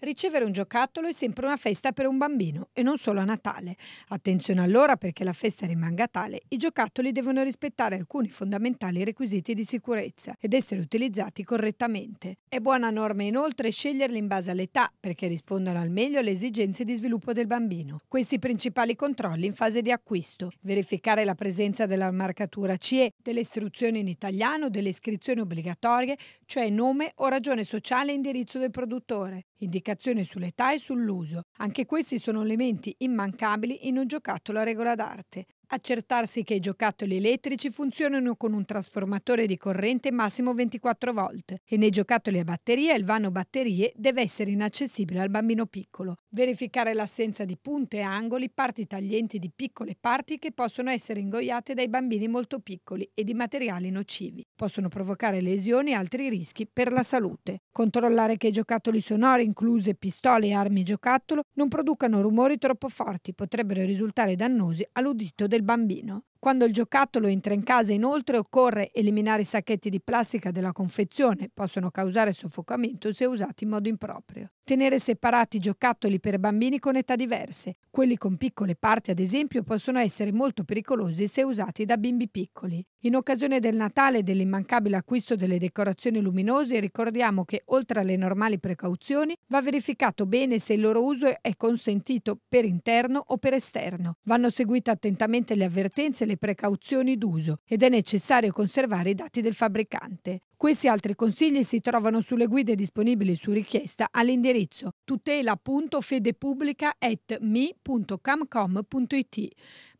Ricevere un giocattolo è sempre una festa per un bambino e non solo a Natale. Attenzione allora perché la festa rimanga tale, i giocattoli devono rispettare alcuni fondamentali requisiti di sicurezza ed essere utilizzati correttamente. È buona norma inoltre sceglierli in base all'età perché rispondono al meglio alle esigenze di sviluppo del bambino. Questi principali controlli in fase di acquisto. Verificare la presenza della marcatura CE, delle istruzioni in italiano, delle iscrizioni obbligatorie, cioè nome o ragione sociale e indirizzo del produttore. Indicare indicazioni sull'età e sull'uso. Anche questi sono elementi immancabili in un giocattolo a regola d'arte. Accertarsi che i giocattoli elettrici funzionino con un trasformatore di corrente massimo 24 volt e nei giocattoli a batteria il vano batterie deve essere inaccessibile al bambino piccolo. Verificare l'assenza di punte e angoli, parti taglienti di piccole parti che possono essere ingoiate dai bambini molto piccoli e di materiali nocivi. Possono provocare lesioni e altri rischi per la salute. Controllare che i giocattoli sonori, incluse pistole e armi giocattolo, non producano rumori troppo forti, potrebbero risultare dannosi all'udito del del bambino. Quando il giocattolo entra in casa inoltre occorre eliminare i sacchetti di plastica della confezione, possono causare soffocamento se usati in modo improprio. Tenere separati i giocattoli per bambini con età diverse. Quelli con piccole parti ad esempio possono essere molto pericolosi se usati da bimbi piccoli. In occasione del Natale e dell'immancabile acquisto delle decorazioni luminose ricordiamo che oltre alle normali precauzioni va verificato bene se il loro uso è consentito per interno o per esterno. Vanno seguite attentamente le avvertenze le precauzioni d'uso ed è necessario conservare i dati del fabbricante. Questi altri consigli si trovano sulle guide disponibili su richiesta all'indirizzo tutela.fedepublica.mi.camcom.it.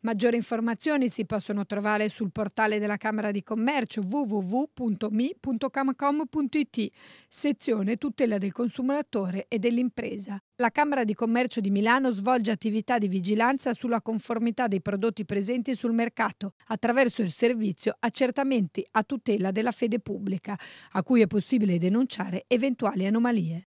Maggiori informazioni si possono trovare sul portale della Camera di Commercio www.mi.camcom.it, sezione tutela del consumatore e dell'impresa. La Camera di Commercio di Milano svolge attività di vigilanza sulla conformità dei prodotti presenti sul mercato attraverso il servizio Accertamenti a tutela della fede pubblica pubblica a cui è possibile denunciare eventuali anomalie.